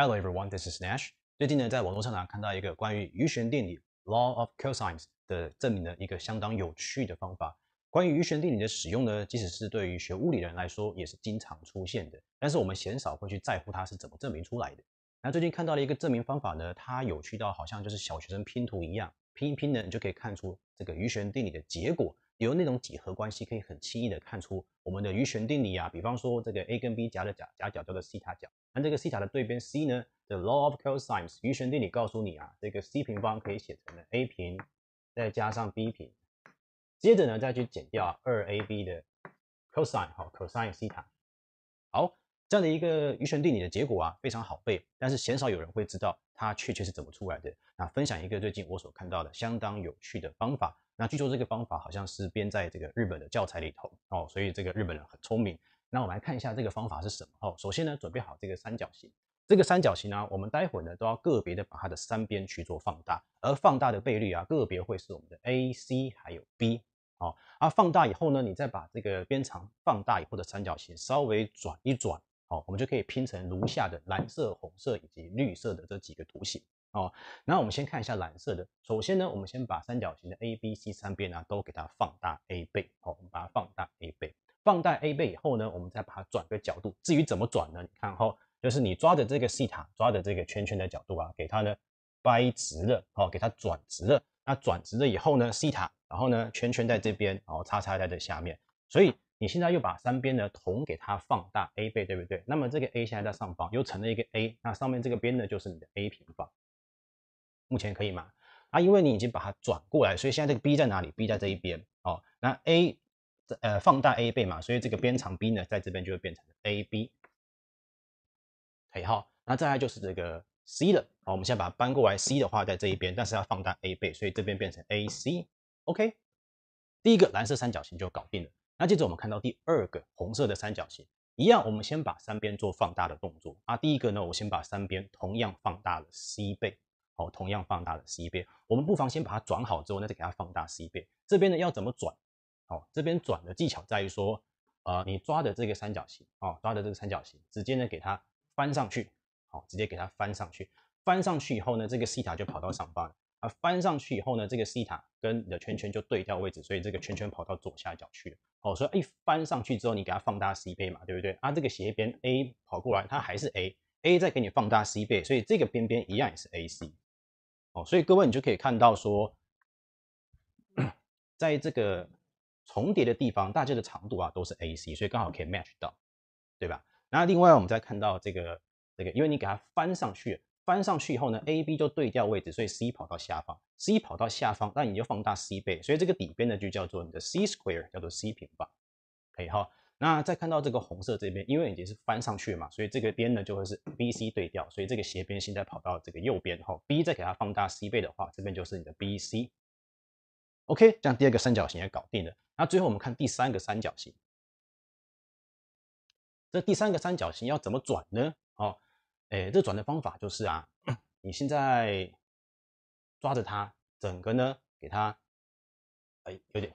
Hello everyone, this is Nash。最近呢，在网络上呢看到一个关于余弦定理 （Law of Cosines） 的证明的一个相当有趣的方法。关于余弦定理的使用呢，即使是对于学物理的人来说，也是经常出现的，但是我们鲜少会去在乎它是怎么证明出来的。那最近看到了一个证明方法呢，它有趣到好像就是小学生拼图一样，拼一拼呢，你就可以看出这个余弦定理的结果。由那种几何关系可以很轻易的看出我们的余弦定理啊，比方说这个 A 跟 B 夹的夹夹角叫做西塔角，那这个西塔的对边 c 呢，the law of cosines 余弦定理告诉你啊，这个 c 平方可以写成的 a 平再加上 b 平，接着呢再去减掉二 ab 的 cosine 哈 cosine 西塔，好，这样的一个余弦定理的结果啊非常好背，但是鲜少有人会知道它确切是怎么出来的。那分享一个最近我所看到的相当有趣的方法。那据说这个方法好像是编在这个日本的教材里头哦，所以这个日本人很聪明。那我们来看一下这个方法是什么哦。首先呢，准备好这个三角形。这个三角形呢，我们待会儿呢都要个别的把它的三边去做放大，而放大的倍率啊，个别会是我们的 AC 还有 B 哦。啊，放大以后呢，你再把这个边长放大以后的三角形稍微转一转哦，我们就可以拼成如下的蓝色、红色以及绿色的这几个图形。哦，然后我们先看一下蓝色的。首先呢，我们先把三角形的 A、B、C 三边呢都给它放大 A 倍。好，我们把它放大 A 倍。放大 A 倍以后呢，我们再把它转个角度。至于怎么转呢？你看哈，就是你抓着这个西塔，抓着这个圈圈的角度啊，给它呢掰直了，好，给它转直了。那转直了以后呢，西塔，然后呢，圈圈在这边，然后叉叉在这下面。所以你现在又把三边呢同给它放大 A 倍，对不对？那么这个 A 现在在上方，又成了一个 A，那上面这个边呢就是你的 A 平方。目前可以吗？啊，因为你已经把它转过来，所以现在这个 b 在哪里？b 在这一边哦。那 a 呃放大 a 倍嘛，所以这个边长 b 呢，在这边就会变成 a b，可以哈。那再来就是这个 c 了。好，我们现在把它搬过来，c 的话在这一边，但是要放大 a 倍，所以这边变成 a c。OK，第一个蓝色三角形就搞定了。那接着我们看到第二个红色的三角形，一样，我们先把三边做放大的动作啊。第一个呢，我先把三边同样放大了 c 倍。哦，同样放大了 c 倍，我们不妨先把它转好之后，那再给它放大 c 倍。这边呢要怎么转？哦，这边转的技巧在于说，呃，你抓的这个三角形，哦，抓的这个三角形，直接呢给它翻上去，好，直接给它翻上去。翻上去以后呢，这个西塔就跑到上方了。啊，翻上去以后呢，这个西塔跟你的圈圈就对调位置，所以这个圈圈跑到左下角去了。哦，所以一翻上去之后，你给它放大 c 倍嘛，对不对？啊，这个斜边 a 跑过来，它还是 a，a 再给你放大 c 倍，所以这个边边一样也是 ac。所以各位，你就可以看到说，在这个重叠的地方，大家的长度啊都是 AC，所以刚好可以 match 到，对吧？然后另外我们再看到这个这个，因为你给它翻上去，翻上去以后呢，AB 就对调位置，所以 C 跑到下方，C 跑到下方，那你就放大 C 倍，所以这个底边呢就叫做你的 C square，叫做 C 平方，可以哈。那再看到这个红色这边，因为已经是翻上去嘛，所以这个边呢就会是 B C 对调，所以这个斜边现在跑到这个右边哈。B 再给它放大 C 倍的话，这边就是你的 B C。OK，这样第二个三角形也搞定了。那最后我们看第三个三角形，这第三个三角形要怎么转呢？哦，哎，这转的方法就是啊，你现在抓着它整个呢，给它，哎，有点，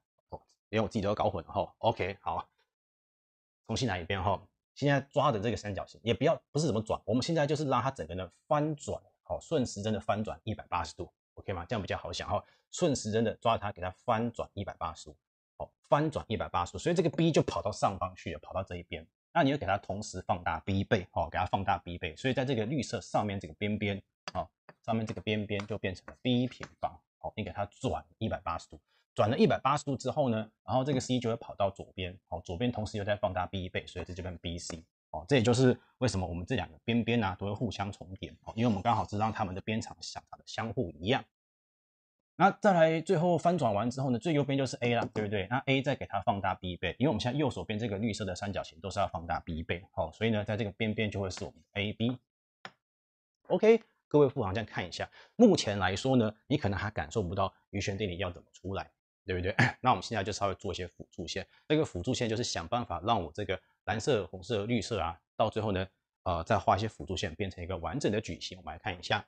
因为我都要搞混了哈。OK，好。重新来一遍哈，现在抓的这个三角形也不要不是怎么转，我们现在就是让它整个呢翻转，好顺时针的翻转一百八十度，OK 吗？这样比较好想哈，顺时针的抓它给它翻转一百八十度，好翻转一百八十度，所以这个 b 就跑到上方去了，跑到这一边，那你就给它同时放大 b 倍，好给它放大 b 倍，所以在这个绿色上面这个边边，好上面这个边边就变成了 b 平方，好你给它转一百八十度。转了一百八十度之后呢，然后这个 C 就会跑到左边，哦，左边同时又在放大 B 一倍，所以这就跟 BC 哦，这也就是为什么我们这两个边边呢都会互相重叠哦，因为我们刚好知道它们的边长相相互一样。那再来最后翻转完之后呢，最右边就是 A 了，对不对？那 A 再给它放大 B 倍，因为我们现在右手边这个绿色的三角形都是要放大 B 倍，好，所以呢，在这个边边就会是我们 AB。OK，各位父行样看一下，目前来说呢，你可能还感受不到余弦定理要怎么出来。对不对？那我们现在就稍微做一些辅助线。那个辅助线就是想办法让我这个蓝色、红色、绿色啊，到最后呢，呃，再画一些辅助线，变成一个完整的矩形。我们来看一下。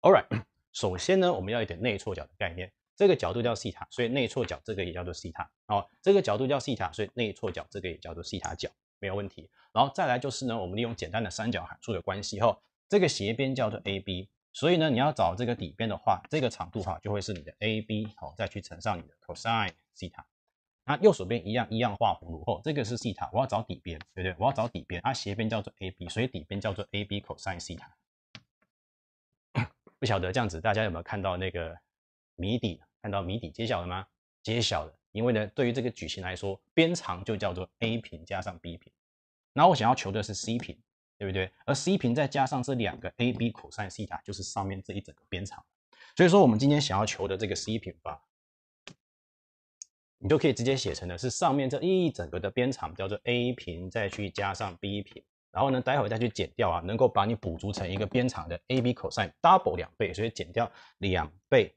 Alright，首先呢，我们要一点内错角的概念。这个角度叫西塔，所以内错角这个也叫做西塔。哦，这个角度叫西塔，所以内错角这个也叫做西塔角，没有问题。然后再来就是呢，我们利用简单的三角函数的关系后，这个斜边叫做 AB，所以呢，你要找这个底边的话，这个长度哈就会是你的 AB 哦，再去乘上你的 cosine 西塔。那右手边一样一样画葫芦后，这个是西塔，我要找底边，对不对？我要找底边，它斜边叫做 AB，所以底边叫做 AB cosine 西塔。不晓得这样子大家有没有看到那个谜底？看到谜底揭晓了吗？揭晓了，因为呢，对于这个矩形来说，边长就叫做 a 平加上 b 平，那我想要求的是 c 平，对不对？而 c 平再加上这两个 a、b cos 西塔，就是上面这一整个边长。所以说，我们今天想要求的这个 c 平方，你都可以直接写成的是上面这一整个的边长叫做 a 平，再去加上 b 平，然后呢，待会再去减掉啊，能够把你补足成一个边长的 a、b cos double 两倍，所以减掉两倍。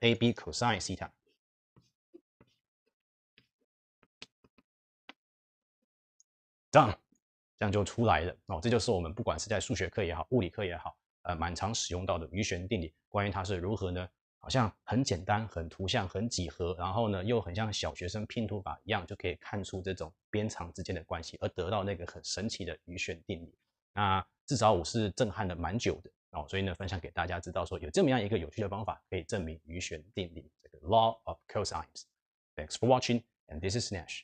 a b cosine 西塔这样，这样就出来了。哦，这就是我们不管是在数学课也好，物理课也好，呃，蛮常使用到的余弦定理。关于它是如何呢？好像很简单，很图像，很几何，然后呢，又很像小学生拼图法一样，就可以看出这种边长之间的关系，而得到那个很神奇的余弦定理。那至少我是震撼的蛮久的。所以呢，分享给大家知道，说有这么样一个有趣的方法，可以证明余弦定理这个 Law of Cosines。Thanks for watching，and this is Nash。